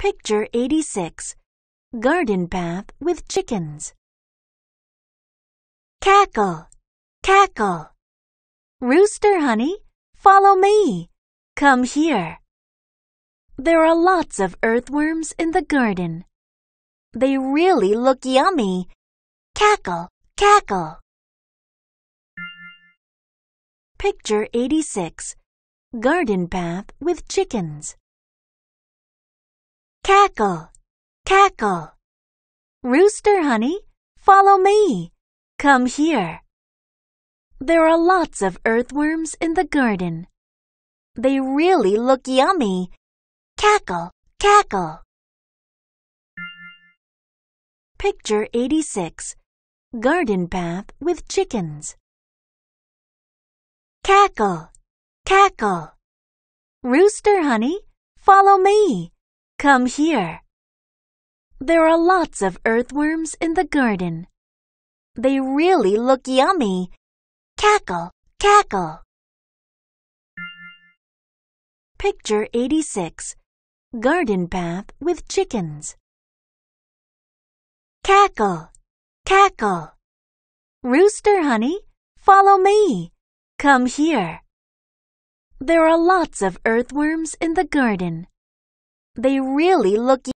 Picture 86 Garden Path with Chickens. Cackle, cackle. Rooster, honey, follow me. Come here. There are lots of earthworms in the garden. They really look yummy. Cackle, cackle. Picture 86 Garden Path with Chickens. Cackle, cackle. Rooster, honey, follow me. Come here. There are lots of earthworms in the garden. They really look yummy. Cackle, cackle. Picture 86 Garden Path with Chickens. Cackle, cackle. Rooster, honey, follow me. Come here. There are lots of earthworms in the garden. They really look yummy. Cackle, cackle. Picture 86 Garden Path with Chickens. Cackle, cackle. Rooster, honey, follow me. Come here. There are lots of earthworms in the garden. They really look